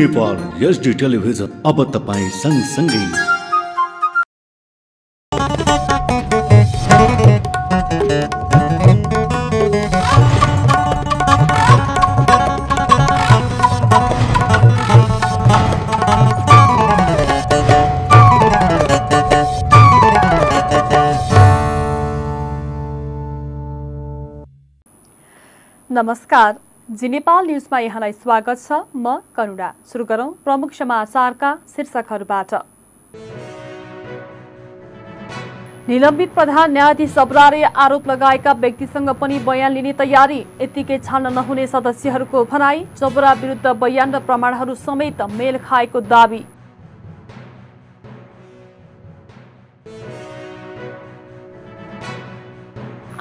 Nepal SD television अब तपाईँ सँगसँगै नमस्कार जी नेपाल यहाँलाई स्वागत छ म करुणा सुरु गरौँ प्रमुख समाचारका शीर्षकहरूबाट निलम्बित प्रधान न्यायाधीश अब्रारे आरोप लगाएका व्यक्तिसँग पनि बयान लिने तयारी यतिकै छान्न नहुने सदस्यहरूको भनाई चबरा विरुद्ध बयान र प्रमाणहरू समेत मेल खाएको दावी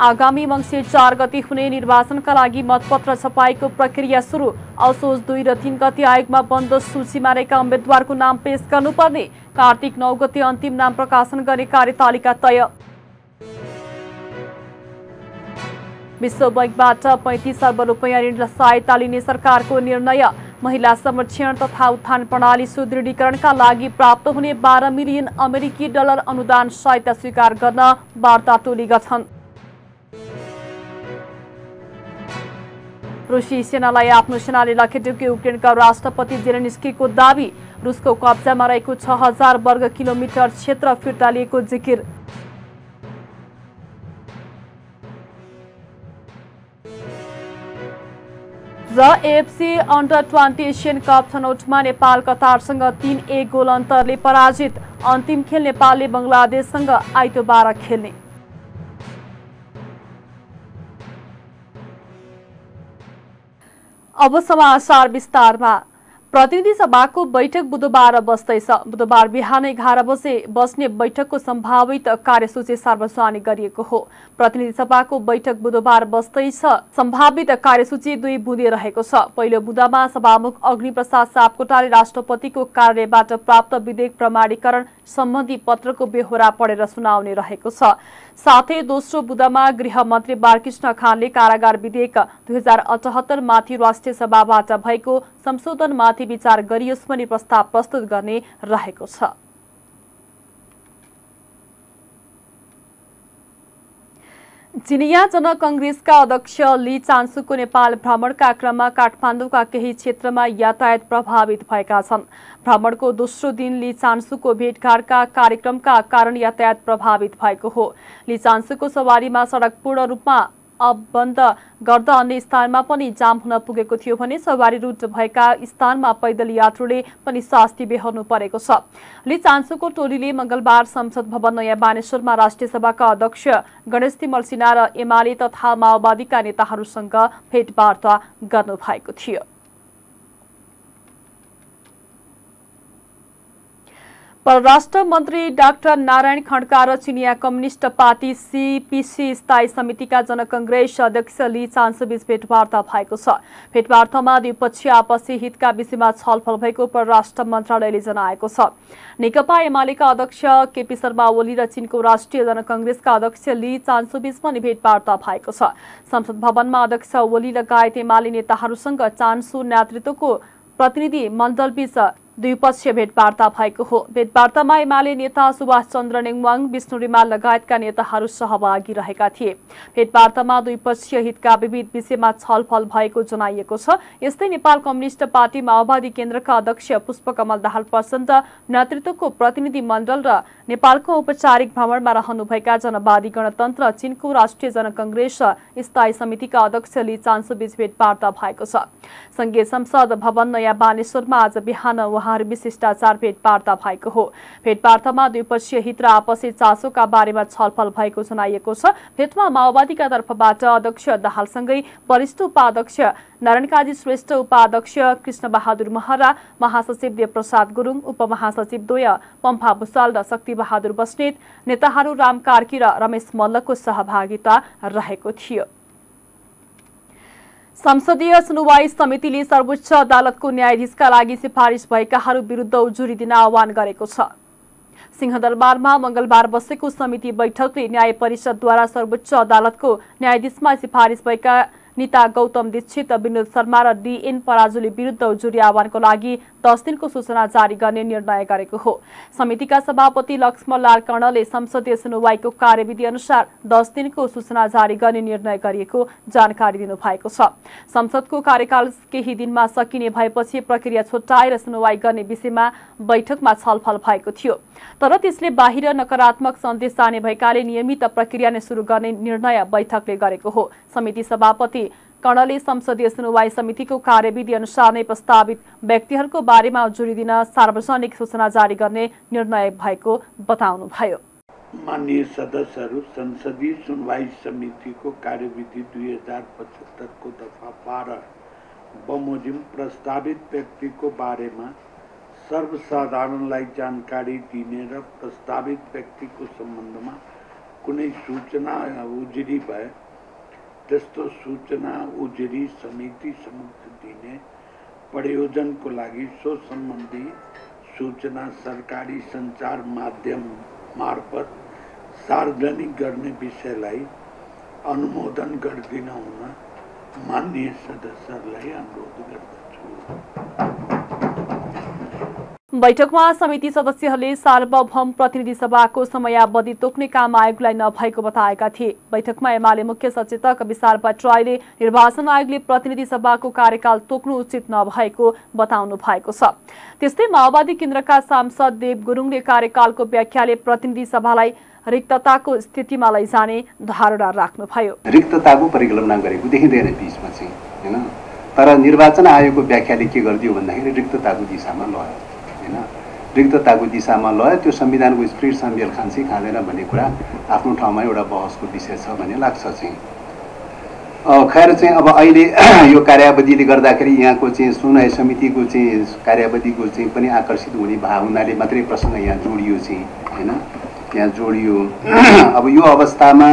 आगामी मङ्सिर चार गति हुने निर्वाचनका लागि मतपत्र छपाईको प्रक्रिया सुरु असोज दुई र तिन गति आयोगमा बन्द सूचीमा रहेका उम्मेद्वारको नाम पेश गर्नुपर्ने कार्तिक नौ गते अन्तिम नाम प्रकाशन गर्ने कार्यतालिका तय विश्व बैङ्कबाट पैँतिस अर्ब रुपियाँ ऋण सहायता लिने सरकारको निर्णय महिला संरक्षण तथा उत्थान प्रणाली सुदृढीकरणका लागि प्राप्त हुने बाह्र मिलियन अमेरिकी डलर अनुदान सहायता स्वीकार गर्न वार्ता टोली गठन रुसी सेनालाई आफ्नो सेनाले लखेटेको युक्रेनका राष्ट्रपति जेलेन्स्कीको दावी रुसको कब्जामा रहेको छ हजार वर्ग किलोमिटर क्षेत्र फिर्ता लिएको जिकिर र AFC under twenty Asian cup छनौटमा नेपाल कतारसँग तीन एक गोल अन्तरले पराजित अन्तिम खेल नेपालले बङ्गलादेशसँग आइतबार खेल्ने अब समाचार विस्तारमा प्रतिनिधि सभाको बैठक बुधबार बस्दैछ बुधबार बिहान एघार बजे बस्ने बैठकको सम्भावित कार्यसूची सार्वजनिक गरिएको हो प्रतिनिधि सभाको बैठक बुधबार बस्दैछ सम्भावित कार्यसूची दुई बुँदे रहेको छ पहिलो बुधामा सभामुख अग्निप्रसाद सापकोटाले राष्ट्रपतिको कार्यबाट प्राप्त विधेयक प्रमाणीकरण सम्बन्धी पत्रको बेहोरा पढेर सुनाउने रहेको छ साथै दोस्रो बुधमा गृहमन्त्री बालकृष्ण खानले कारागार विधेयक दुई हजार अठहत्तर माथि राष्ट्रिय सभाबाट भएको संशोधनमाथि विचार गरियोस् भनी प्रस्ताव प्रस्तुत गर्ने रहेको छ चिनिया जनकङ्ग्रेसका अध्यक्ष ली चान्सुको नेपाल भ्रमणका क्रममा काठमाडौँका केही क्षेत्रमा यातायात प्रभावित भएका छन् भ्रमणको दोस्रो दिन ली चान्सुको भेटघाटका कार्यक्रमका कारण यातायात प्रभावित भएको हो ली चान्सुको सवारीमा सडक पूर्ण रूपमा बन्द गर्दा अन्य स्थानमा पनि जाम हुन पुगेको थियो भने सवारी रूट भएका स्थानमा पैदल यात्रुले पनि शास्ति बेहोर्नु परेको छ लिचान्सुको टोलीले मंगलबार संसद भवन नयाँ बानेश्वरमा राष्ट्रिय सभाका अध्यक्ष गणेश तिमल सिन्हा र एमाले तथा माओवादीका नेताहरूसँग भेटवार्ता गर्नु भएको थियो परराष्ट्र मन्त्री डाक्टर नारायण खड्का र चिनिया कम्युनिष्ट पार्टी सिपिसी स्थायी समितिका जनकङ्ग्रेस अध्यक्ष ली चान्सबीच भेटवार्ता भएको छ भेटवार्तामा द्विपक्षीय आपसी हितका विषयमा छलफल भएको परराष्ट्र मन्त्रालयले जनाएको छ नेकपा एमालेका अध्यक्ष केपी शर्मा ओली र चिनको राष्ट्रिय जनकङ्ग्रेसका अध्यक्ष ली चान्सोबीच पनि भेटवार्ता भएको छ संसद भवनमा अध्यक्ष ओली लगायत एमाले नेताहरूसँग चान्सु नेतृत्वको प्रतिनिधि मण्डलबीच द्विपक्षीय भेटवार्ता भएको हो भेटवार्तामा एमाले नेता सुभाष चन्द्र नेङवाङ विष्णु रिमाल लगायतका नेताहरू सहभागी रहेका थिए भेटवार्तामा द्विपक्षीय हितका विविध विषयमा छलफल भएको जनाइएको छ यस्तै नेपाल कम्युनिष्ट पार्टी माओवादी केन्द्रका अध्यक्ष पुष्पकमल दाहाल प्रचण्ड नेतृत्वको प्रतिनिधि मण्डल र नेपालको औपचारिक भ्रमणमा रहनुभएका जनवादी गणतन्त्र चीनको राष्ट्रिय जनकङ्ग्रेस र स्थायी समितिका अध्यक्ष ली चान्सोबीच भेटवार्ता भएको छ संघीय संसद भवन नयाँ बानेश्वरमा आज बिहान उहाँहरू शिष्टाचार भेटवार्ता भएको हो भेटवार्तामा द्विपक्षीय हित र आपसी चासोका बारेमा छलफल भएको जनाइएको छ भेटमा माओवादीका तर्फबाट अध्यक्ष दाहालसँगै वरिष्ठ उपाध्यक्ष नारायणकाजी श्रेष्ठ उपाध्यक्ष कृष्णबहादुर महरा महासचिव देवप्रसाद गुरुङ उपमहासचिव द्वय पम्फा भूषाल र शक्तिबहादुर बस्नेत नेताहरू राम कार्की र रमेश मल्लको सहभागिता रहेको थियो संसदीय सुनवाई समितिले सर्वोच्च अदालतको न्यायाधीशका लागि सिफारिस भएकाहरू विरुद्ध उजुरी दिन आह्वान गरेको छ सिंहदरबारमा मंगलबार बसेको समिति बैठकले न्याय परिषदद्वारा सर्वोच्च अदालतको न्यायाधीशमा सिफारिस भएका नीता गौतम दीक्षित विनोद शर्मा र डीएन पराजुली विरुद्ध उजुरी आह्वानको लागि दस दिनको सूचना जारी गर्ने निर्णय गरेको हो समितिका सभापति लक्ष्मणलाल कर्णले संसदीय सुनवाईको कार्यविधि अनुसार दस दिनको सूचना जारी गर्ने निर्णय गरिएको जानकारी दिनुभएको छ संसदको कार्यकाल केही दिनमा सकिने भएपछि प्रक्रिया छुट्याएर सुनवाई गर्ने विषयमा बैठकमा छलफल भएको थियो तर त्यसले बाहिर नकारात्मक सन्देश जाने भएकाले नियमित प्रक्रिया नै सुरु गर्ने निर्णय बैठकले गरेको हो समिति सभापति कर्णले संसदीय सुनवाई समितिको कार्यविधि अनुसार नै प्रस्तावित व्यक्तिहरूको बारेमा उजुरी दिन सार्वजनिक सूचना जारी गर्ने निर्णय भएको बताउनुभयो माननीय सदस्यहरू संसदीय सुनवाई समितिको कार्यविधि दुई हजार पचहत्तरको दफा बाह्र बमोजिम प्रस्तावित व्यक्तिको बारेमा सर्वसाधारणलाई जानकारी दिने र प्रस्तावित व्यक्तिको सम्बन्धमा कुनै सूचना उजुरी भए त्यस्तो सूचना उजुरी समिति समक्ष दिने प्रयोजनको लागि सो सम्बन्धी सूचना सरकारी सञ्चार माध्यम मार्फत सार्वजनिक गर्ने विषयलाई अनुमोदन गरिदिन हुन मान्य सदस्यहरूलाई अनुरोध गर्दछु बैठकमा समिति सदस्यहरूले सार्वभौम प्रतिनिधि सभाको समयावधि तोक्ने काम आयोगलाई नभएको बताएका थिए बैठकमा एमाले मुख्य सचेतक विशाल भट्टराईले निर्वाचन आयोगले प्रतिनिधि सभाको कार्यकाल तोक्नु उचित नभएको बताउनु भएको छ त्यस्तै माओवादी केन्द्रका सांसद देव गुरुङले कार्यकालको व्याख्याले प्रतिनिधि सभालाई रिक्तताको स्थितिमा लैजाने धारणा राख्नुभयो रिक्तताको परिकल्पना गरेको देखिँदैन बिचमा चाहिँ होइन तर निर्वाचन आयोगको व्याख्याले के गरिदियो भन्दाखेरि रिक्तताको दिशामा लयो रिक्तताको दिशामा लयो त्यो संविधानको स्पिरिटसँग मेल खान्छ खाँदैन भन्ने कुरा आफ्नो ठाउँमा एउटा बहसको विषय छ भन्ने लाग्छ चाहिँ खैर चाहिँ अब अहिले यो कार्यावधिले गर्दाखेरि यहाँको चाहिँ सुनवाई समितिको चाहिँ कार्यावधिको चाहिँ पनि आकर्षित हुने भाव हुनाले मात्रै प्रसङ्ग यहाँ जोडियो चाहिँ होइन त्यहाँ जोडियो अब यो अवस्थामा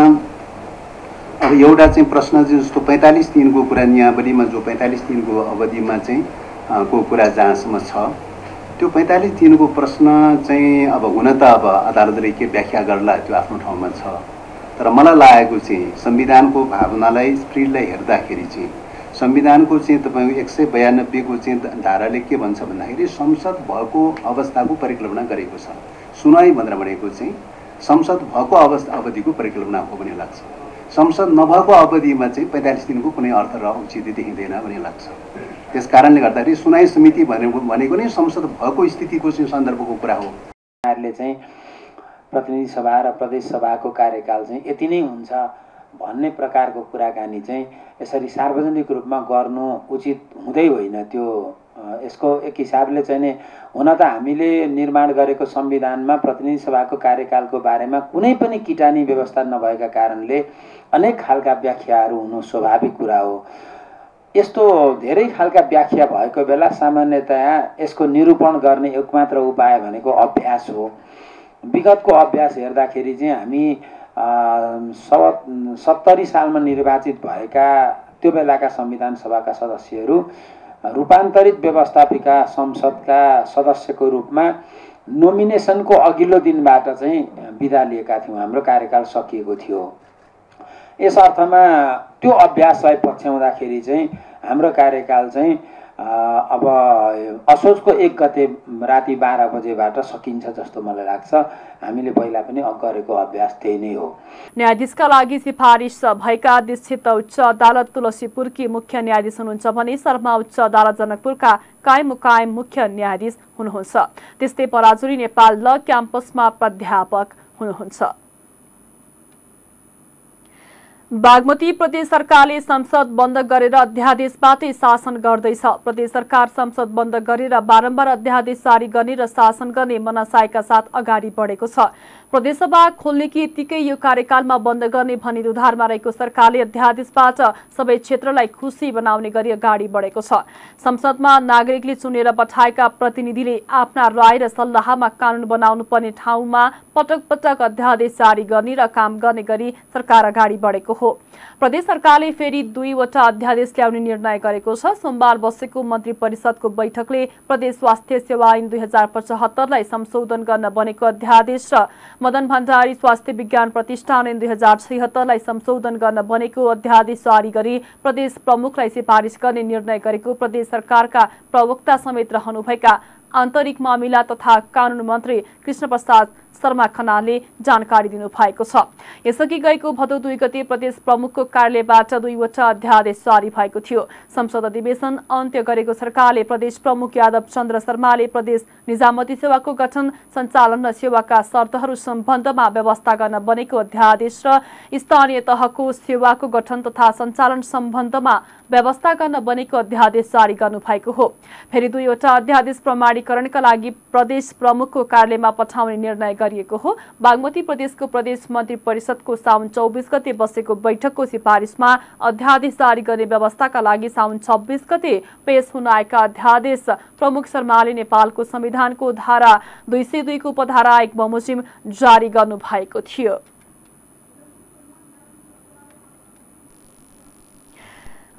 अब एउटा चाहिँ प्रश्न चाहिँ जस्तो पैँतालिस दिनको कुरा नियावलीमा जो पैँतालिस दिनको अवधिमा चाहिँ को कुरा जहाँसम्म छ त्यो पैँतालिस दिनको प्रश्न चाहिँ अब हुन त अब अदालतले के व्याख्या गर्ला त्यो आफ्नो ठाउँमा छ तर मलाई लागेको चाहिँ संविधानको भावनालाई स्प्रिडलाई हेर्दाखेरि चाहिँ संविधानको चाहिँ तपाईँको एक सय बयानब्बेको चाहिँ धाराले के भन्छ भन्दाखेरि संसद भएको अवस्थाको परिकल्पना गरेको छ सुनाइ भनेर भनेको चाहिँ संसद भएको अवस्था अवधिको परिकल्पना हो भन्ने लाग्छ संसद नभएको अवधिमा चाहिँ पैँतालिस दिनको कुनै अर्थ र औचित्य देखिँदैन भन्ने लाग्छ त्यस कारणले गर्दाखेरि सुनाइ समिति भनेको भनेको नै संसद भएको स्थितिको चाहिँ सन्दर्भको कुरा हो उहाँहरूले चाहिँ प्रतिनिधि सभा र प्रदेश सभाको कार्यकाल चाहिँ यति नै हुन्छ भन्ने प्रकारको कुराकानी चाहिँ यसरी सार्वजनिक रूपमा गर्नु उचित हुँदै होइन त्यो यसको एक हिसाबले चाहिँ नि हुन त हामीले निर्माण गरेको संविधानमा प्रतिनिधि सभाको कार्यकालको बारेमा कुनै पनि किटानी व्यवस्था नभएका कारणले अनेक खालका व्याख्याहरू हुनु स्वाभाविक कुरा हो यस्तो धेरै खालका व्याख्या भएको बेला सामान्यतया यसको निरूपण गर्ने एकमात्र उपाय भनेको अभ्यास हो विगतको अभ्यास हेर्दाखेरि चाहिँ हामी सब सत्तरी सालमा निर्वाचित भएका त्यो बेलाका संविधान सभाका सदस्यहरू रूपान्तरित व्यवस्थापिका संसदका सदस्यको रूपमा नोमिनेसनको अघिल्लो दिनबाट चाहिँ बिदा लिएका थियौँ हाम्रो कार्यकाल सकिएको थियो यस अर्थमा त्यो अभ्यासलाई पछ्याउँदाखेरि चाहिँ हाम्रो कार्यकाल चाहिँ अब असोजको एक गते राति बाह्र बजेबाट सकिन्छ जस्तो मलाई लाग्छ हामीले पहिला पनि गरेको अभ्यास त्यही नै हो न्यायाधीशका लागि सिफारिस भएका दीक्षित उच्च अदालत तुलसीपुरकी मुख्य न्यायाधीश हुनुहुन्छ भने शर्मा उच्च अदालत जनकपुरका कायम कायम मुख्य न्यायाधीश हुनुहुन्छ त्यस्तै पराजुरी नेपाल ल क्याम्पसमा प्राध्यापक हुनुहुन्छ बागमती प्रदेश सरकारले संसद बन्द गरेर अध्यादेशबाटै शासन गर्दैछ प्रदेश सरकार संसद बन्द गरेर बारम्बार अध्यादेश जारी गर्ने र शासन गर्ने मनसायका साथ अगाडि बढेको छ प्रदेशसभा खोल्ने कि यत्तिकै यो कार्यकालमा बन्द गर्ने भनी दुधारमा रहेको सरकारले अध्यादेशबाट सबै क्षेत्रलाई खुसी बनाउने गरी अगाडि बढेको छ संसदमा नागरिकले चुनेर पठाएका प्रतिनिधिले आफ्ना राय र सल्लाहमा कानुन बनाउनु पर्ने ठाउँमा पटक पटक अध्यादेश जारी गर्ने र काम गर्ने गरी सरकार अगाडि बढेको हो प्रदेश सरकारले फेरि दुईवटा अध्यादेश ल्याउने निर्णय गरेको छ सोमबार बसेको मन्त्री परिषदको बैठकले प्रदेश स्वास्थ्य सेवा ऐन दुई हजार पचहत्तरलाई संशोधन गर्न बनेको अध्यादेश र मदन भण्डारी स्वास्थ्य विज्ञान प्रतिष्ठान ऐन दुई हजार छिहत्तरलाई संशोधन गर्न बनेको अध्यादेश जारी गरी प्रदेश प्रमुखलाई सिफारिस गर्ने निर्णय गरेको प्रदेश सरकारका प्रवक्ता समेत रहनुभएका आन्तरिक मामिला तथा कानुन मन्त्री प्रसाद शर्मा खनालले जानकारी दिनुभएको छ यसअघि गएको भदौ दुई गते प्रदेश प्रमुखको कार्यालयबाट दुईवटा अध्यादेश जारी भएको थियो संसद अधिवेशन अन्त्य गरेको सरकारले प्रदेश प्रमुख यादव चन्द्र शर्माले प्रदेश निजामती सेवाको गठन सञ्चालन र सेवाका शर्तहरू सम्बन्धमा व्यवस्था गर्न बनेको अध्यादेश र स्थानीय तहको सेवाको गठन तथा सञ्चालन सम्बन्धमा व्यवस्था गर्न बनेको अध्यादेश जारी गर्नु भएको हो फेरि दुईवटा अध्यादेश प्रमाणीकरणका लागि प्रदेश प्रमुखको कार्यालयमा पठाउने निर्णय गरिएको हो बागमती प्रदेशको प्रदेश मन्त्री परिषदको साउन चौबिस गते बसेको बैठकको सिफारिसमा अध्यादेश जारी गर्ने व्यवस्थाका लागि साउन छब्बिस गते पेश हुन आएका अध्यादेश प्रमुख शर्माले नेपालको संविधानको धारा दुई सय दुईको उपधारा एक बमोजिम जारी गर्नु भएको थियो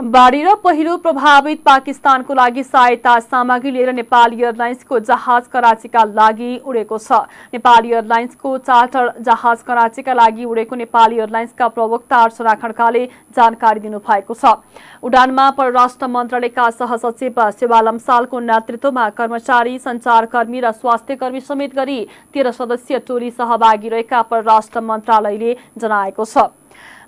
बाढी र पहिरो प्रभावित पाकिस्तानको लागि सहायता सामग्री लिएर नेपाल एयरलाइन्सको जहाज कराचीका लागि उडेको छ नेपाल एयरलाइन्सको चार्टर जहाज कराचीका लागि उडेको नेपाल एयरलाइन्सका प्रवक्ता अर्चना खड्काले जानकारी दिनुभएको छ उडानमा परराष्ट्र मन्त्रालयका सहसचिव सेवा सालको नेतृत्वमा कर्मचारी सञ्चारकर्मी र स्वास्थ्यकर्मी समेत गरी तेह्र सदस्यीय टोली सहभागी रहेका परराष्ट्र मन्त्रालयले जनाएको छ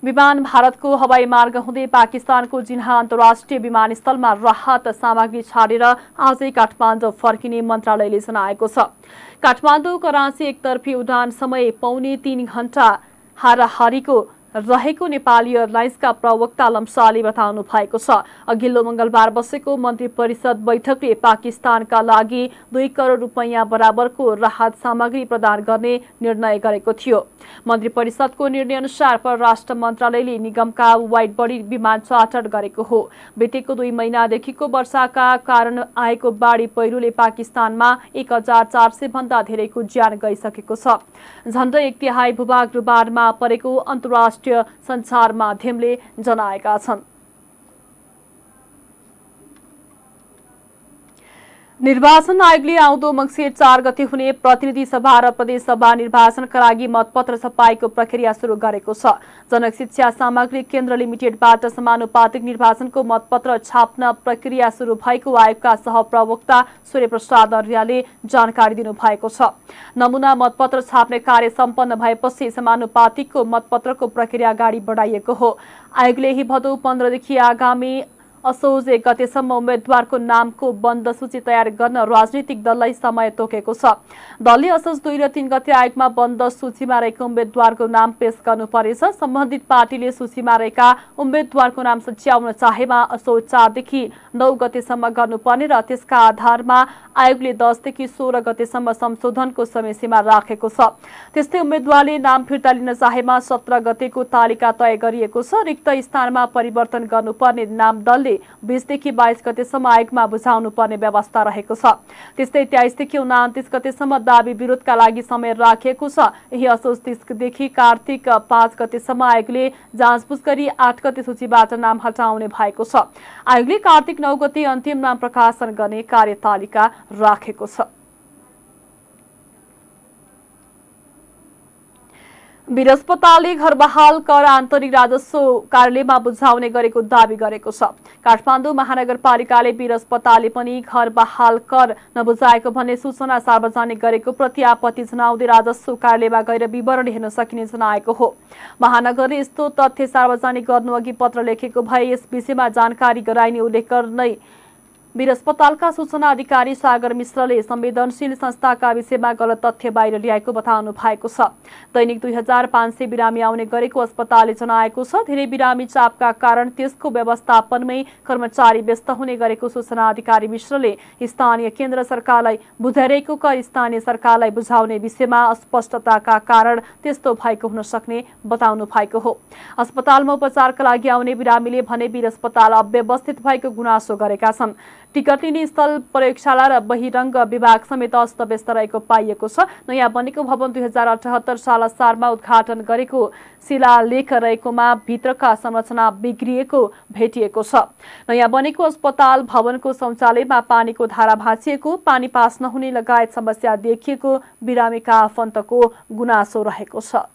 विमान भारतको हवाई मार्ग हुँदै पाकिस्तानको जिन्हा अन्तर्राष्ट्रिय विमानस्थलमा राहत सामग्री छाडेर आजै काठमाडौँ फर्किने मन्त्रालयले जनाएको छ काठमाडौँ कराँची एकतर्फी उडान समय पाउने तीन घण्टा हाराहारीको रहेको नेपाली एयरलाइन्सका प्रवक्ता लम्साले बताउनु भएको छ अघिल्लो मङ्गलबार बसेको मन्त्री परिषद बैठकले पाकिस्तानका लागि दुई करोड रुपैयाँ बराबरको राहत सामग्री प्रदान गर्ने निर्णय गरेको थियो मन्त्री परिषदको निर्णयअनुसार परराष्ट्र मन्त्रालयले निगमका वाइट बडी विमान चार्टर गरेको हो बितेको दुई महिनादेखिको वर्षाका कारण आएको बाढी पहिरोले पाकिस्तानमा एक हजार चार सय भन्दा धेरैको ज्यान गइसकेको छ झण्डै एक तिहाई भूभाग रुबारमा परेको अन्तर्राष्ट्रिय सञ्चार माध्यमले जनाएका छन् निर्वाचन आयोगले आउँदो मङ्सिर चार गते हुने प्रतिनिधि सभा र प्रदेश सभा निर्वाचनका लागि मतपत्र छपाएको प्रक्रिया सुरु गरेको छ जनक शिक्षा सामग्री केन्द्र लिमिटेडबाट समानुपातिक निर्वाचनको मतपत्र छाप्न प्रक्रिया सुरु भएको आयोगका सहप्रवक्ता सूर्यप्रसाद अर्याले जानकारी दिनुभएको छ नमुना मतपत्र छाप्ने कार्य सम्पन्न भएपछि समानुपातिकको मतपत्रको प्रक्रिया अगाडि बढाइएको हो आयोगले यही भदौ पन्ध्रदेखि आगामी असोज एक गतेसम्म उम्मेद्वारको नामको बन्द सूची तयार गर्न राजनीतिक दललाई समय तोकेको छ दलले असोज दुई र तीन गते आयोगमा बन्द सूचीमा रहेको उम्मेद्वारको नाम पेश गर्नुपरेछ सम्बन्धित पार्टीले सूचीमा रहेका उम्मेद्वारको नाम सच्याउन चाहेमा असोज चारदेखि नौ गतेसम्म गर्नुपर्ने र त्यसका आधारमा आयोगले दसदेखि सोह्र गतेसम्म संशोधनको समय सीमा राखेको छ त्यस्तै उम्मेद्वारले नाम फिर्ता लिन चाहेमा सत्र गतेको तालिका तय गरिएको छ रिक्त स्थानमा परिवर्तन गर्नुपर्ने नाम दलले आयोगले बिसदेखि बाइस गतेसम्म आयोगमा बुझाउनु पर्ने व्यवस्था रहेको छ त्यस्तै तेइसदेखि उनातिस गतेसम्म दावी विरोधका लागि समय राखिएको छ यही असोज तिसदेखि कार्तिक पाँच गतेसम्म आयोगले जाँचबुझ गरी आठ गते सूचीबाट नाम हटाउने भएको छ आयोगले कार्तिक नौ गते अन्तिम नाम प्रकाशन गर्ने कार्यतालिका राखेको छ वीर घर बहाल कर आन्तरिक राजस्व कार्यालयमा बुझाउने गरेको दावी गरेको छ काठमाडौँ महानगरपालिकाले वीर अस्पतालले पनि घर बहाल कर नबुझाएको भन्ने सूचना सार्वजनिक गरेको प्रति आपत्ति जनाउँदै राजस्व कार्यालयमा गएर विवरण हेर्न सकिने जनाएको हो महानगरले यस्तो तथ्य सार्वजनिक गर्नु अघि पत्र लेखेको भए यस विषयमा जानकारी गराइने उल्लेख गर्नै वीर अस्पतालका सूचना अधिकारी सागर मिश्रले संवेदनशील संस्थाका विषयमा गलत तथ्य बाहिर ल्याएको बताउनु भएको छ दैनिक दुई हजार पाँच सय बिरामी आउने गरेको अस्पतालले जनाएको छ धेरै बिरामी चापका कारण त्यसको व्यवस्थापनमै कर्मचारी व्यस्त हुने गरेको सूचना अधिकारी मिश्रले स्थानीय केन्द्र सरकारलाई बुझाइरहेको स्थानीय सरकारलाई बुझाउने विषयमा अस्पष्टताका कारण त्यस्तो भएको हुन सक्ने बताउनु भएको हो अस्पतालमा उपचारका लागि आउने बिरामीले भने वीर अस्पताल अव्यवस्थित भएको गुनासो गरेका छन् टिकटिनी स्थल प्रयोगशाला र बहिरङ्ग विभाग समेत अस्तव्यस्त रहेको पाइएको छ नयाँ बनेको भवन दुई हजार अठहत्तर साल सारमा उद्घाटन गरेको शिलालेख रहेकोमा भित्रका संरचना बिग्रिएको भेटिएको छ नयाँ बनेको अस्पताल भवनको शौचालयमा पानीको धारा भाँचिएको पानी पास नहुने लगायत समस्या देखिएको बिरामीका आफन्तको गुनासो रहेको छ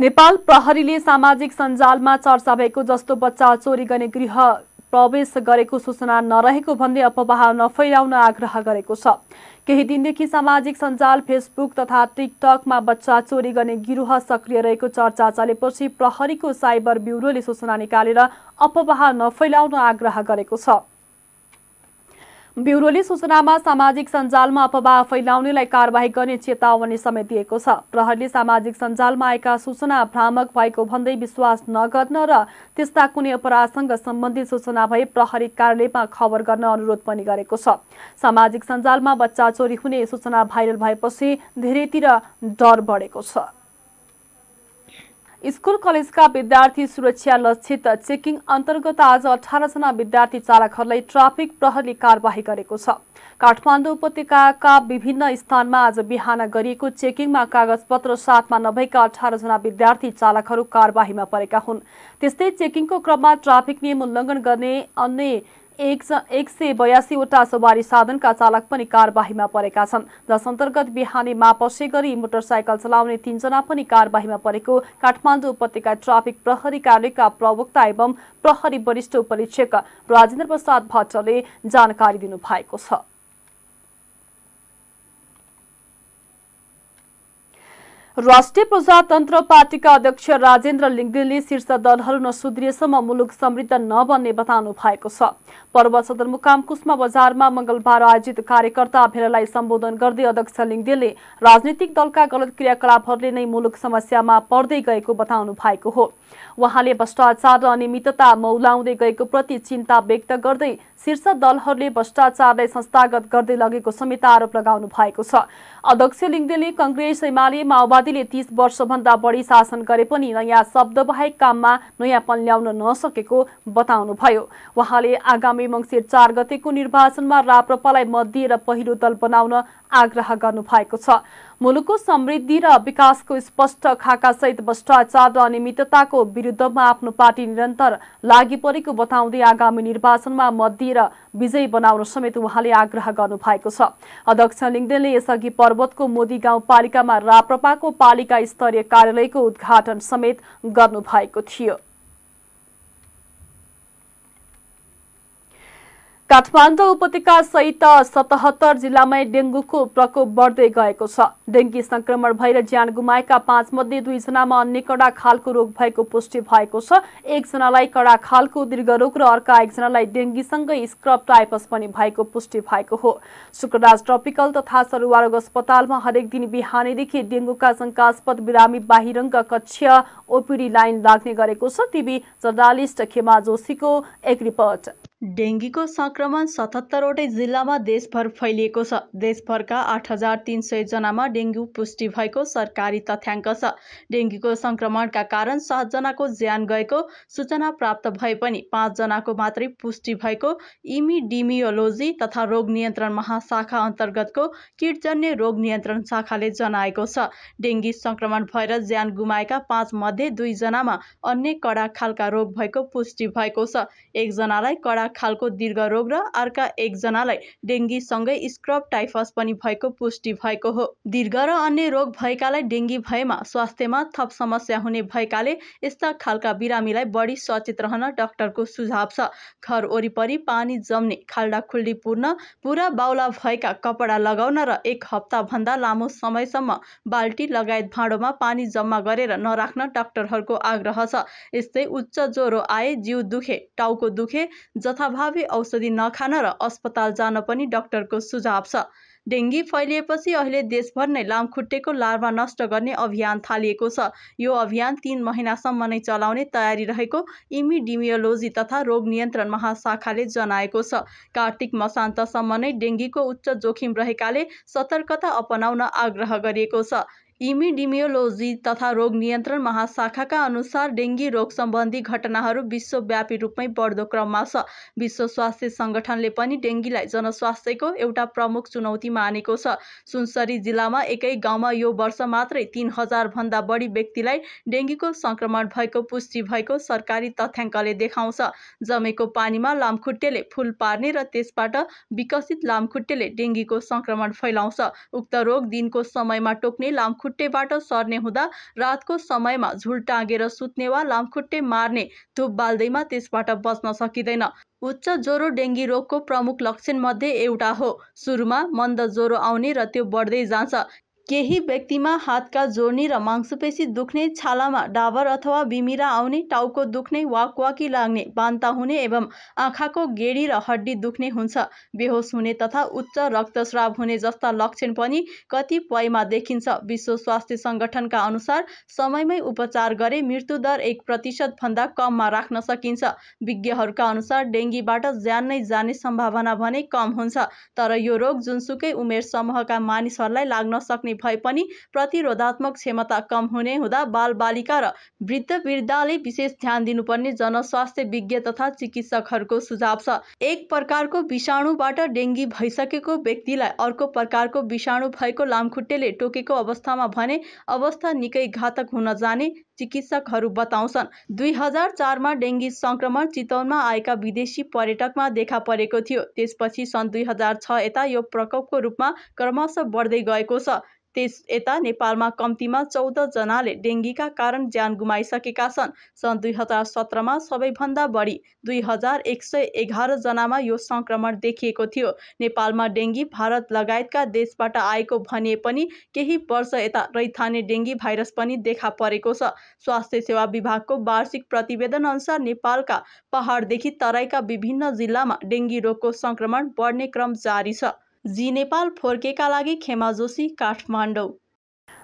नेपाल प्रहरीले सामाजिक सञ्जालमा चर्चा भएको जस्तो बच्चा चोरी गर्ने गृह प्रवेश गरेको सूचना नरहेको भन्दै अपवाह नफैलाउन आग्रह गरेको छ केही दिनदेखि सामाजिक सञ्जाल फेसबुक तथा टिकटकमा बच्चा चोरी गर्ने गिरोह सक्रिय रहेको चर्चा चलेपछि प्रहरीको साइबर ब्युरोले सूचना निकालेर अपवाह नफैलाउन आग्रह गरेको छ ब्युरोले सूचनामा सामाजिक सञ्जालमा अफवाह फैलाउनेलाई कारवाही गर्ने चेतावनी समेत दिएको छ प्रहरीले सामाजिक सञ्जालमा आएका सूचना भ्रामक भएको भन्दै विश्वास नगर्न र त्यस्ता कुनै अपराधसँग सम्बन्धित सूचना भए प्रहरी कार्यालयमा खबर गर्न अनुरोध पनि गरेको छ सामाजिक सञ्जालमा बच्चा चोरी हुने सूचना भाइरल भएपछि धेरैतिर डर बढेको छ स्कुल कलेजका विद्यार्थी सुरक्षा लक्षित चेकिङ अन्तर्गत आज अठारजना विद्यार्थी चालकहरूलाई ट्राफिक प्रहरी कारवाही गरेको छ काठमाडौँ उपत्यकाका विभिन्न स्थानमा आज बिहान गरिएको चेकिङमा कागजपत्र साथमा नभएका अठारजना विद्यार्थी चालकहरू कारवाहीमा परेका हुन् त्यस्तै चेकिङको क्रममा ट्राफिक नियम उल्लङ्घन गर्ने अन्य एक, एक सय बयासीवटा सवारी साधनका चालक पनि कारबाहीमा परेका छन् जस अन्तर्गत मापसे मापसे गरी मोटरसाइकल चलाउने तीनजना पनि कारबाहीमा परेको काठमाडौँ उपत्यका ट्राफिक प्रहरी कार्यालयका प्रवक्ता एवं प्रहरी वरिष्ठ उपरीक्षक राजेन्द्र प्रसाद भट्टले जानकारी दिनुभएको छ राष्ट्रिय प्रजातन्त्र पार्टीका अध्यक्ष राजेन्द्र लिङ्गदेनले शीर्ष दलहरू नसुध्रिएसम्म मुलुक समृद्ध नबन्ने बताउनु भएको छ पर्व सदरमुकाम कुष्मा बजारमा मंगलबार आयोजित कार्यकर्ता भेलालाई सम्बोधन गर्दै अध्यक्ष लिङ्गदेनले राजनीतिक दलका गलत क्रियाकलापहरूले नै मुलुक समस्यामा पर्दै गएको बताउनु भएको हो उहाँले भ्रष्टाचार र अनियमितता मौलाउँदै गएको प्रति चिन्ता व्यक्त गर्दै शीर्ष दलहरूले भ्रष्टाचारलाई संस्थागत गर्दै लगेको समेत आरोप लगाउनु भएको छ अध्यक्ष लिङ्गदेले कङ्ग्रेस एमाले माओवादीले तीस वर्षभन्दा बढी शासन गरे पनि नयाँ शब्द बाहेक काममा नयाँपन ल्याउन नसकेको बताउनुभयो उहाँले आगामी मङ्सिर चार गतेको निर्वाचनमा राप्रपालाई मत दिएर पहिलो दल बनाउन आग्रह गर्नुभएको छ मुलुकको समृद्धि र विकासको स्पष्ट खाकासहित भ्रष्टाचार र अनियमितताको विरुद्धमा आफ्नो पार्टी निरन्तर लागि परेको बताउँदै आगामी निर्वाचनमा मत दिएर विजयी बनाउन समेत उहाँले आग्रह गर्नुभएको छ अध्यक्ष लिङ्गदेनले यसअघि पर्वतको मोदी गाउँपालिकामा राप्रपाको पालिका स्तरीय कार्यालयको उद्घाटन समेत गर्नुभएको थियो काठमाडौँ उपत्यका सहित सतहत्तर जिल्लामै डेङ्गुको प्रकोप बढ्दै गएको छ डेङ्गी संक्रमण भएर ज्यान गुमाएका पाँच मध्ये दुईजनामा अन्य कडा खालको रोग भएको पुष्टि भएको छ एकजनालाई कडा खालको दीर्घ रोग र अर्का एकजनालाई डेङ्गीसँगै स्क्रब टाइपस पनि भएको पुष्टि भएको हो शुक्रराज ट्रपिकल तथा सरुवा रोग अस्पतालमा हरेक दिन बिहानैदेखि डेङ्गुका शङ्कास्पद बिरामी बाहिरङ्ग कक्ष ओपिडी लाइन लाग्ने गरेको छ टिभी जर्नालिस्ट खेमा जोशीको एक रिपोर्ट डेङ्गीको सङ्क्रमण सतहत्तरवटै जिल्लामा देशभर फैलिएको छ देशभरका आठ हजार तिन सयजनामा डेङ्गु पुष्टि भएको सरकारी तथ्याङ्क छ डेङ्गीको सङ्क्रमणका कारण सातजनाको ज्यान गएको सूचना प्राप्त भए पनि पाँचजनाको मात्रै पुष्टि भएको इमिडिमियोलोजी तथा रोग नियन्त्रण महाशाखा अन्तर्गतको किटजन्य रोग नियन्त्रण शाखाले जनाएको छ डेङ्गी सङ्क्रमण भएर ज्यान गुमाएका पाँच मध्ये दुईजनामा अन्य कडा खालका रोग भएको पुष्टि भएको छ एकजनालाई कडा खालको दीर्घ रोग र अर्का एकजनालाई सँगै स्क्रब टाइफस पनि भएको पुष्टि भएको हो दीर्घ र अन्य रोग भएकालाई डेङ्गी भएमा स्वास्थ्यमा थप समस्या हुने भएकाले यस्ता खालका बिरामीलाई बढी सचेत रहन डाक्टरको सुझाव छ घर वरिपरि पानी जम्ने खाल्डाखुल्डी पूर्ण पुरा बाउला भएका कपडा लगाउन र एक हप्ताभन्दा लामो समयसम्म बाल्टी लगायत भाँडोमा पानी जम्मा गरेर नराख्न डाक्टरहरूको आग्रह छ यस्तै उच्च ज्वरो आए जिउ दुखे टाउको दुखे जथा जथाभावी औषधि नखान र अस्पताल जान पनि डाक्टरको सुझाव छ डेङ्गी फैलिएपछि अहिले देशभर नै लामखुट्टेको लार्वा नष्ट गर्ने अभियान थालिएको छ यो अभियान तीन महिनासम्म नै चलाउने तयारी रहेको इमिडिमियोलोजी तथा रोग नियन्त्रण महाशाखाले जनाएको छ कार्तिक मसान्तसम्म नै डेङ्गीको उच्च जोखिम रहेकाले सतर्कता अपनाउन आग्रह गरिएको छ इमिडिमियोलोजी तथा रोग नियन्त्रण महाशाखाका अनुसार डेङ्गी रोग सम्बन्धी घटनाहरू विश्वव्यापी रूपमै बढ्दो क्रममा छ विश्व स्वास्थ्य सङ्गठनले पनि डेङ्गीलाई जनस्वास्थ्यको एउटा प्रमुख चुनौती मानेको छ सुनसरी जिल्लामा एकै गाउँमा यो वर्ष मात्रै तिन हजारभन्दा बढी व्यक्तिलाई डेङ्गीको सङ्क्रमण भएको पुष्टि भएको सरकारी तथ्याङ्कले देखाउँछ जमेको पानीमा लामखुट्टेले फुल पार्ने र त्यसबाट विकसित लामखुट्टेले डेङ्गीको सङ्क्रमण फैलाउँछ उक्त रोग दिनको समयमा टोक्ने लामखुट्टे खुट्टेबाट सर्ने हुँदा रातको समयमा झुल टाँगेर सुत्ने वा लामखुट्टे मार्ने धुप बाल्दैमा त्यसबाट बच्न सकिँदैन उच्च ज्वरो डेङ्गी रोगको प्रमुख लक्षणमध्ये एउटा हो सुरुमा मन्द ज्वरो आउने र त्यो बढ्दै जान्छ केही व्यक्तिमा हातका जोर्नी र मांसपेशी दुख्ने छालामा डाबर अथवा बिमिरा आउने टाउको दुख्ने वाकवाकी लाग्ने बान्ता हुने एवं आँखाको गेडी र हड्डी दुख्ने हुन्छ बेहोस हुने तथा उच्च रक्तस्राव हुने जस्ता लक्षण पनि कतिपयमा देखिन्छ विश्व स्वास्थ्य सङ्गठनका अनुसार समयमै उपचार गरे मृत्युदर एक प्रतिशतभन्दा कममा राख्न सकिन्छ विज्ञहरूका अनुसार डेङ्गीबाट ज्यान नै जाने सम्भावना भने कम हुन्छ तर यो रोग जुनसुकै उमेर समूहका मानिसहरूलाई लाग्न सक्ने भए पनि प्रतिरोधात्मक क्षमता कम हुने हुँदा बालबालिका र वृद्ध वृद्धाले विशेष ध्यान दिनुपर्ने जनस्वास्थ्य विज्ञ तथा चिकित्सकहरूको सुझाव छ एक प्रकारको विषाणुबाट डेङ्गी भइसकेको व्यक्तिलाई अर्को प्रकारको विषाणु भएको लामखुट्टेले टोकेको अवस्थामा भने अवस्था निकै घातक हुन जाने चिकित्सकहरू बताउँछन् दुई हजार चारमा डेङ्गी सङ्क्रमण चितवनमा आएका विदेशी पर्यटकमा देखा परेको थियो त्यसपछि सन् दुई हजार छ यता यो प्रकोपको रूपमा क्रमशः बढ्दै गएको छ त्यस यता नेपालमा कम्तीमा चौधजनाले डेङ्गीका कारण ज्यान गुमाइसकेका छन् सन् दुई हजार सत्रमा सबैभन्दा बढी दुई हजार एक सय एघारजनामा यो सङ्क्रमण देखिएको थियो नेपालमा डेङ्गी भारत लगायतका देशबाट आएको भने पनि केही वर्ष यता रैथाने डेङ्गी भाइरस पनि देखा परेको छ स्वास्थ्य सेवा विभागको वार्षिक प्रतिवेदन अनुसार नेपालका पहाडदेखि तराईका विभिन्न जिल्लामा डेङ्गी रोगको सङ्क्रमण बढ्ने क्रम जारी छ जी नेपाल फर्केका लागि खेमा जोशी काठमाडौँ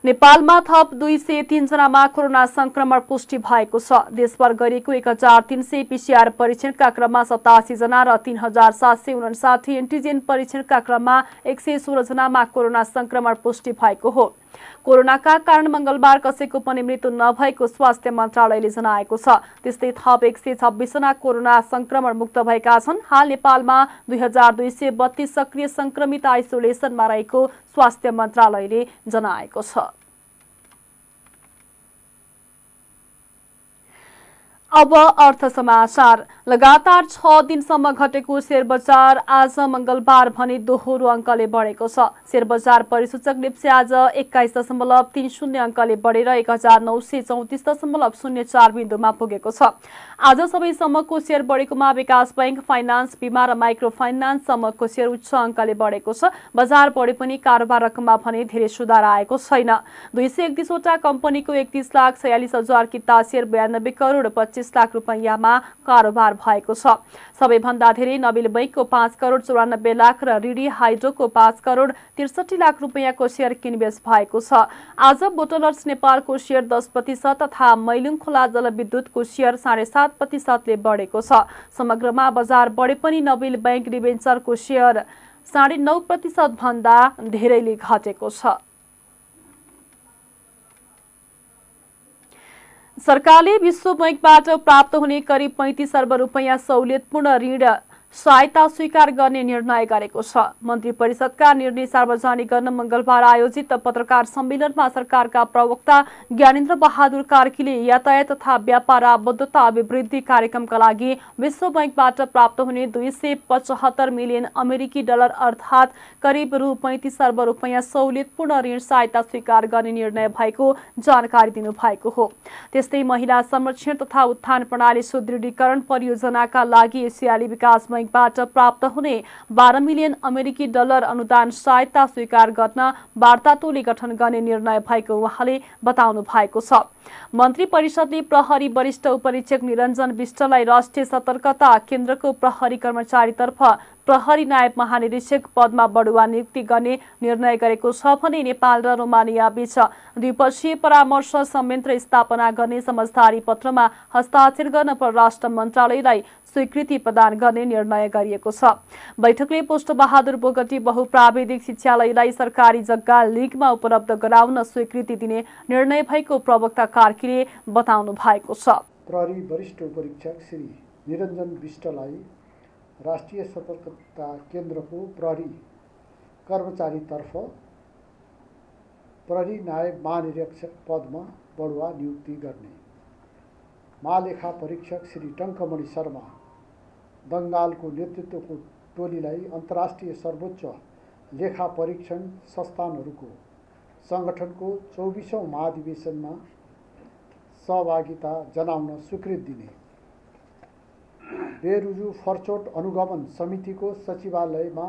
नेपालमा थप दुई सय तिनजनामा कोरोना संक्रमण पुष्टि भएको छ देशभर गरिएको एक हजार तिन सय पिसिआर परीक्षणका क्रममा सतासीजना र तिन हजार सात सय उनासाठी एन्टिजेन परीक्षणका क्रममा एक सय सोह्रजनामा कोरोना संक्रमण पुष्टि भएको हो कोरोनाका कारण मंगलबार कसैको पनि मृत्यु नभएको स्वास्थ्य मन्त्रालयले जनाएको छ त्यस्तै थप एक सय छब्बिसजना कोरोना संक्रमण मुक्त भएका छन् हाल नेपालमा दुई हजार दुई सय बत्तीस सक्रिय संक्रमित आइसोलेसनमा रहेको स्वास्थ्य मन्त्रालयले जनाएको छ अब अर्थ समाचार लगातार छ दिनसम्म घटेको शेयर बजार आज मङ्गलबार भने दोहोरो अङ्कले बढेको छ शेयर बजार परिसूचक निप्से आज एक्काइस दशमलव तिन शून्य अङ्कले बढेर एक हजार नौ सय चौतिस दशमलव शून्य चार बिन्दुमा पुगेको छ आज सबैसम्मको सेयर बढेकोमा विकास ब्याङ्क फाइनान्स बिमा र माइक्रो फाइनान्ससम्मको सेयर उच्च अङ्कले बढेको छ बजार बढे पनि कारोबार रकममा भने धेरै सुधार आएको छैन दुई सय एकतिसवटा कम्पनीको एकतिस लाख छयालिस हजार किता सेयर बयानब्बे करोड पच्चिस चौवालिस लाख रुपैयाँमा कारोबार भएको छ सबैभन्दा धेरै नबिल बैङ्कको पाँच करोड चौरानब्बे लाख र रिडी हाइड्रोको पाँच करोड त्रिसठी लाख रुपियाँको सेयर किनबेच भएको छ आज बोटलर्स नेपालको सेयर दस प्रतिशत तथा मैलुङ खोला जलविद्युतको सेयर साढे सात प्रतिशतले बढेको छ समग्रमा बजार बढे पनि नबिल बैङ्क डिभेन्चरको सेयर साढे नौ प्रतिशतभन्दा धेरैले घटेको छ सरकारले विश्व बैङ्कबाट प्राप्त हुने करिब पैँतिस अर्ब रुपियाँ सहुलियतपूर्ण ऋण सहायता स्वीकार गर्ने निर्णय गरेको छ मन्त्री परिषदका निर्णय सार्वजनिक गर्न मंगलबार आयोजित पत्रकार सम्मेलनमा सरकारका प्रवक्ता ज्ञानेन्द्र बहादुर कार्कीले यातायात तथा व्यापार आबद्धता अभिवृद्धि कार्यक्रमका लागि विश्व बैङ्कबाट प्राप्त हुने दुई सय पचहत्तर मिलियन अमेरिकी डलर अर्थात् करिब रु पैँतिस अर्ब रुपियाँ सहुलियतपूर्ण ऋण सहायता स्वीकार गर्ने निर्णय भएको जानकारी दिनुभएको हो त्यस्तै महिला संरक्षण तथा उत्थान प्रणाली सुदृढीकरण परियोजनाका लागि एसियाली विकास बैंक ब्याङ्कबाट प्राप्त हुने बाह्र मिलियन अमेरिकी डलर अनुदान सहायता स्वीकार गर्न वार्ता टोली गठन गर्ने निर्णय भएको उहाँले बताउनु भएको छ मन्त्री परिषदले प्रहरी वरिष्ठ उपरीक्षक निरञ्जन विष्टलाई राष्ट्रिय सतर्कता केन्द्रको प्रहरी कर्मचारीतर्फ प्रहरी नायब महानिरीक्षक पदमा बढुवा नियुक्ति गर्ने निर्णय गरेको छ भने नेपाल र रोमानिया बीच द्विपक्षीय परामर्श संयन्त्र स्थापना गर्ने समझदारी पत्रमा हस्ताक्षर गर्न परराष्ट्र मन्त्रालयलाई स्वीकृति प्रदान गर्ने निर्णय गरिएको छ बैठकले बहादुर बोगटी बहुप्राविधिक शिक्षालयलाई सरकारी जग्गा लिगमा उपलब्ध गराउन स्वीकृति दिने निर्णय भएको प्रवक्ता कार्कीले बताउनु भएको छ प्रहरी वरिष्ठ उपरीक्षक श्री निरञ्जन विष्टलाई राष्ट्रिय सतर्कता केन्द्रको प्रहरी कर्मचारीतर्फ प्रहरी नायब महानिरीक्षक पदमा बढुवा नियुक्ति गर्ने महालेखा परीक्षक श्री टङ्कमणि शर्मा दङ्गालको नेतृत्वको टोलीलाई अन्तर्राष्ट्रिय सर्वोच्च लेखा परीक्षण संस्थानहरूको सङ्गठनको चौबिसौँ महाधिवेशनमा सहभागिता जनाउन स्वीकृत दिने बेरुजु फरचोट अनुगमन समितिको सचिवालयमा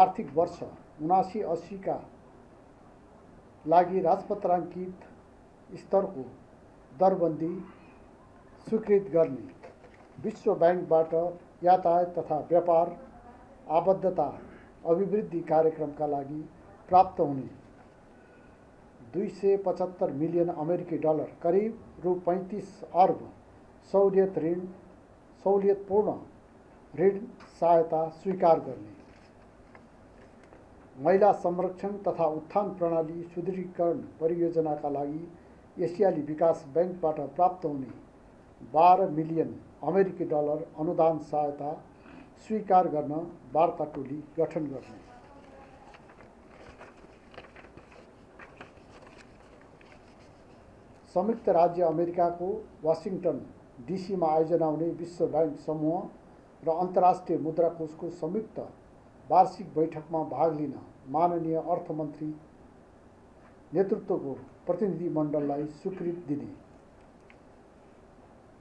आर्थिक वर्ष उनासी असीका लागि राजपत्राङ्कित स्तरको दरबन्दी स्वीकृत गर्ने विश्व ब्याङ्कबाट यातायात तथा व्यापार आबद्धता अभिवृद्धि कार्यक्रमका लागि प्राप्त हुने दुई सय पचहत्तर मिलियन अमेरिकी डलर करिब रु पैँतिस अर्ब सहुलियत ऋण सहुलियतपूर्ण ऋण सहायता स्वीकार गर्ने महिला संरक्षण तथा उत्थान प्रणाली सुदृढीकरण परियोजनाका लागि एसियाली विकास ब्याङ्कबाट प्राप्त हुने बाह्र मिलियन अमेरिकी डलर अनुदान सहायता स्वीकार गर्न वार्ता टोली गठन गर्ने संयुक्त राज्य अमेरिकाको वासिङटन डिसीमा आयोजना हुने विश्व ब्याङ्क समूह र अन्तर्राष्ट्रिय मुद्रा कोषको संयुक्त वार्षिक बैठकमा भाग लिन माननीय अर्थमन्त्री नेतृत्वको प्रतिनिधिमण्डललाई स्वीकृत दिने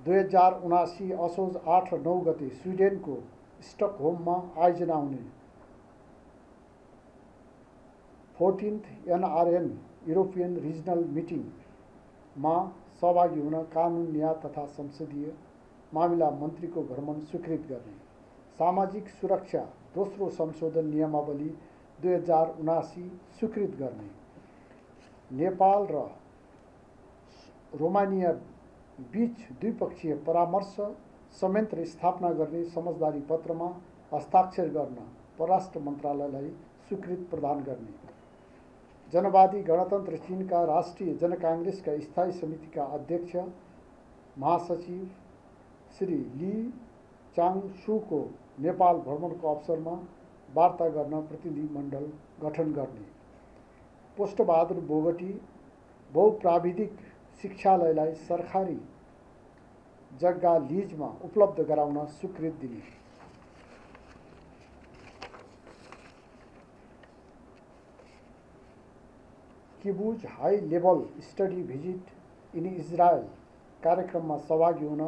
दुई हजार उनासी असोज आठ र नौ गते स्विडेनको स्टकहोममा आयोजना हुने फोर्टिन्थ एनआरएन युरोपियन रिजनल मिटिङमा सहभागी हुन कानुन न्याय तथा संसदीय मामिला मन्त्रीको भ्रमण स्वीकृत गर्ने सामाजिक सुरक्षा दोस्रो संशोधन नियमावली दुई हजार उनासी स्वीकृत गर्ने नेपाल र रोमानिया बीच द्विपक्षीय परामर्श संयन्त्र स्थापना गर्ने समझदारी पत्रमा हस्ताक्षर गर्न परराष्ट्र मन्त्रालयलाई स्वीकृत प्रदान गर्ने जनवादी गणतन्त्र चिनका राष्ट्रिय जनकाङ्ग्रेसका स्थायी समितिका अध्यक्ष महासचिव श्री ली चाङसुको नेपाल भ्रमणको अवसरमा वार्ता गर्न प्रतिनिधिमण्डल गठन गर्ने पोष्टबहादुर बोगटी बहुप्राविधिक शिक्षालयलाई सरकारी जग्गा लिजमा उपलब्ध गराउन स्वीकृत दिने kibbutz high level study visit in Israel कार्यक्रममा सहभागी हुन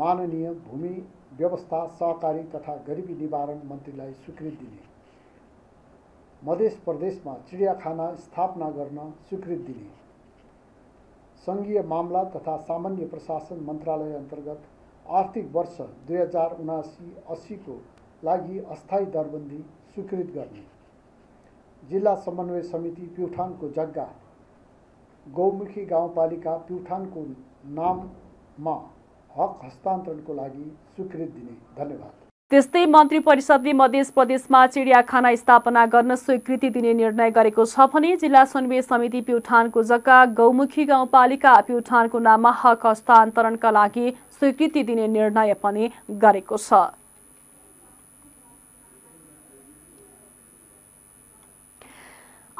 माननीय भूमि व्यवस्था सहकारी तथा गरिबी निवारण मन्त्रीलाई स्वीकृत दिने मध्य प्रदेशमा चिडियाखाना स्थापना गर्न स्वीकृत दिने सङ्घीय मामला तथा सामान्य प्रशासन मन्त्रालय अन्तर्गत आर्थिक वर्ष दुई हजार उनासी अस्सीको लागि अस्थायी दरबन्दी स्वीकृत गर्ने जिल्ला समन्वय समिति प्युठानको जग्गा गौमुखी गाउँपालिका प्युठानको नाममा हक हस्तान्तरणको लागि स्वीकृत दिने धन्यवाद त्यस्तै मन्त्री परिषदले मध्य प्रदेशमा चिडियाखाना स्थापना गर्न स्वीकृति दिने निर्णय गरेको छ भने जिल्ला समन्वय समिति प्युठानको जग्गा गौमुखी गाउँपालिका प्युठानको नाममा हक हस्तान्तरणका लागि स्वीकृति दिने निर्णय पनि गरेको छ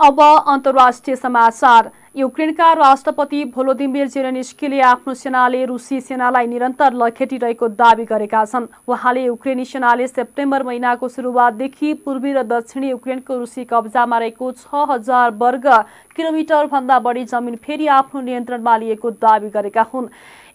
अब अन्तर्राष्ट्रिय समाचार युक्रेनका राष्ट्रपति भोलोदिमिर जेलेनिस्कीले आफ्नो सेनाले रुसी सेनालाई निरन्तर लखेटिरहेको दावी गरेका छन् उहाँले युक्रेनी सेनाले सेप्टेम्बर महिनाको सुरुवातदेखि पूर्वी र दक्षिणी युक्रेनको रुसी कब्जामा रहेको छ हजार वर्ग किलोमिटरभन्दा बढी जमिन फेरि आफ्नो नियन्त्रणमा लिएको दावी गरेका हुन्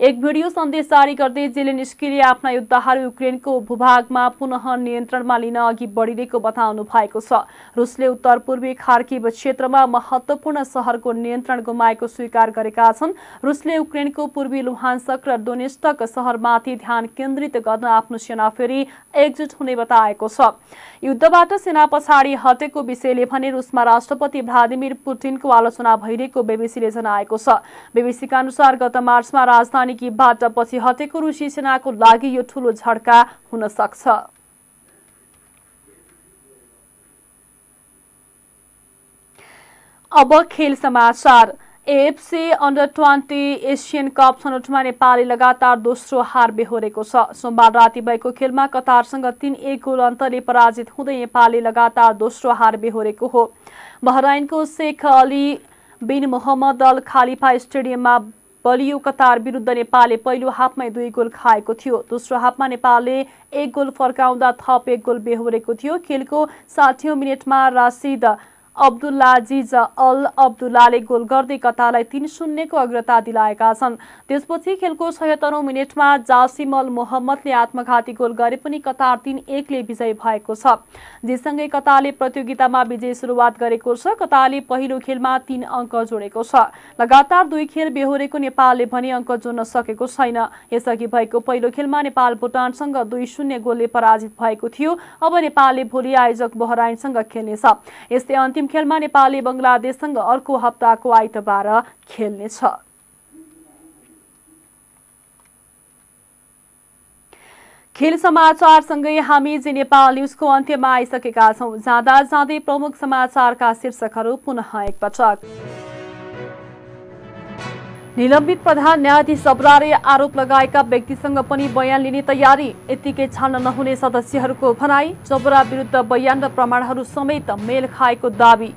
एक भिडियो सन्देश जारी गर्दै जेलेनिस्कीले आफ्ना युद्धहरू युक्रेनको भूभागमा पुनः नियन्त्रणमा लिन अघि बढिरहेको बताउनु भएको छ रुसले उत्तर पूर्वी खार्किब क्षेत्रमा महत्त्वपूर्ण सहरको नियन्त्रण नियन्त्रण गुमाएको स्वीकार गरेका छन् रुसले युक्रेनको पूर्वी लुहानसक र डोनेस्टक सहरमाथि ध्यान केन्द्रित गर्न आफ्नो सेना फेरि एकजुट हुने बताएको छ युद्धबाट सेना पछाडि हटेको विषयले भने रुसमा राष्ट्रपति भ्लादिमिर पुटिनको आलोचना भइरहेको बेबिसीले जनाएको छ बेबिसीका अनुसार गत मार्चमा राजधानी किबबाट पछि हटेको रुसी सेनाको लागि यो ठूलो झड्का हुन सक्छ अब खेल समाचार AFC under twenty Asian cup छनौटमा नेपालले लगातार दोस्रो हार बेहोरेको छ सोमबार राति भएको खेलमा कतारसँग तिन एक गोल अन्तरले पराजित हुँदै नेपालले लगातार दोस्रो हार बेहोरेको हो बहराइनको Sheikh Ali bin Mohammed Al Khalifa स्टेडियममा बलियो कतार विरुद्ध नेपालले पहिलो हाफमै दुई गोल खाएको थियो दोस्रो हाफमा नेपालले एक गोल फर्काउँदा थप एक गोल बेहोरेको थियो खेलको साठी मिनटमा राशिद अब्दुल्ला जिज अल अब्दुल्लाले गोल गर्दै कतारलाई तीन शून्यको अग्रता दिलाएका छन् त्यसपछि खेलको छयत्तरौँ मिनटमा जासिम अल मोहम्मदले आत्मघाती गोल गरे पनि कतार तीन एकले विजय भएको छ जीसँगै कताले प्रतियोगितामा विजय सुरुवात गरेको छ कताले पहिलो खेलमा तीन अङ्क जोडेको छ लगातार दुई खेल बेहोरेको नेपालले भने अङ्क जोड्न सकेको छैन यसअघि भएको पहिलो खेलमा नेपाल भुटानसँग दुई शून्य गोलले पराजित भएको थियो अब नेपालले भोलि आयोजक बहराइनसँग खेल्नेछ यस्तै अन्तिम अन्तिम खेलमा नेपालले बङ्गलादेशसँग अर्को हप्ताको आइतबार खेल्नेछ खेल समाचारसँगै हामी जे नेपाल न्युजको अन्त्यमा आइसकेका छौँ जाँदा जाँदै प्रमुख समाचारका शीर्षकहरू पुनः एकपटक निलम्बित प्रधान न्यायाधीश सबरारे आरोप लगाएका व्यक्तिसँग पनि बयान लिने तयारी यत्तिकै छान्न नहुने सदस्यहरूको भनाई चबरा विरुद्ध बयान र प्रमाणहरू समेत मेल खाएको दावी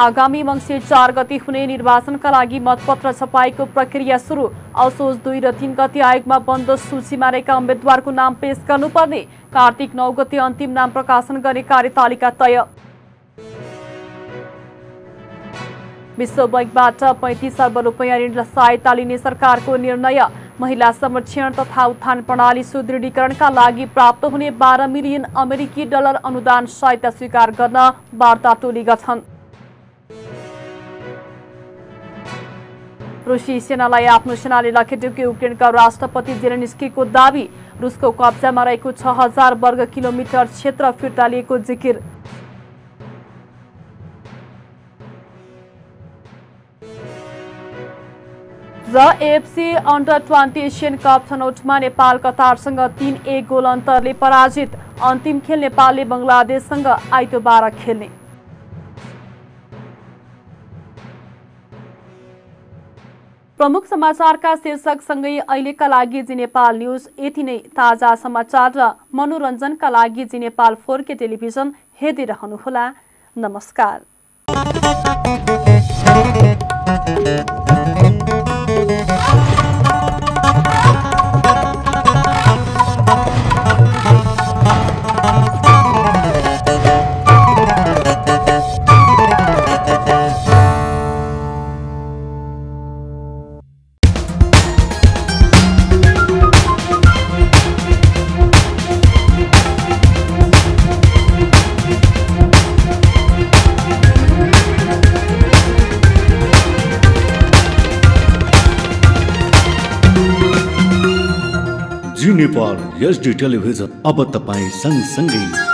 आगामी मङ्सिर चार गति हुने निर्वाचनका लागि मतपत्र छपाईको प्रक्रिया सुरु असोज दुई र तिन गति आयोगमा बन्द सूचीमा रहेका उम्मेद्वारको नाम पेश गर्नुपर्ने कार्तिक नौ गति अन्तिम नाम प्रकाशन गर्ने कार्यतालिका तय विश्व बैङ्कबाट पैँतिस अर्ब रुपियाँ ऋण सहायता लिने सरकारको निर्णय महिला संरक्षण तथा उत्थान प्रणाली सुदृढीकरणका लागि प्राप्त हुने बाह्र मिलियन अमेरिकी डलर अनुदान सहायता स्वीकार गर्न वार्ता टोली गठन रुसी सेनालाई आफ्नो सेनाले लखेटेको युक्रेनका राष्ट्रपति जेलेनिस्कीको दावी रुसको कब्जामा रहेको छ हजार वर्ग किलोमिटर क्षेत्र फिर्ता लिएको जिकिर र AFC under twenty Asian cup छनौटमा नेपाल कतारसँग तीन एक गोल अन्तरले पराजित अन्तिम खेल नेपालले बङ्गलादेशसँग आइतबार खेल्ने प्रमुख समाचारका शीर्षकसँगै अहिलेका लागि जी नेपाल न्युज यति नै ताजा समाचार र मनोरञ्जनका लागि जी नेपाल फोर के टेलिभिजन हेरिरहनुहोला नमस्कार नेपाल यस डिजिटल अब तपाईँ सँगसँगै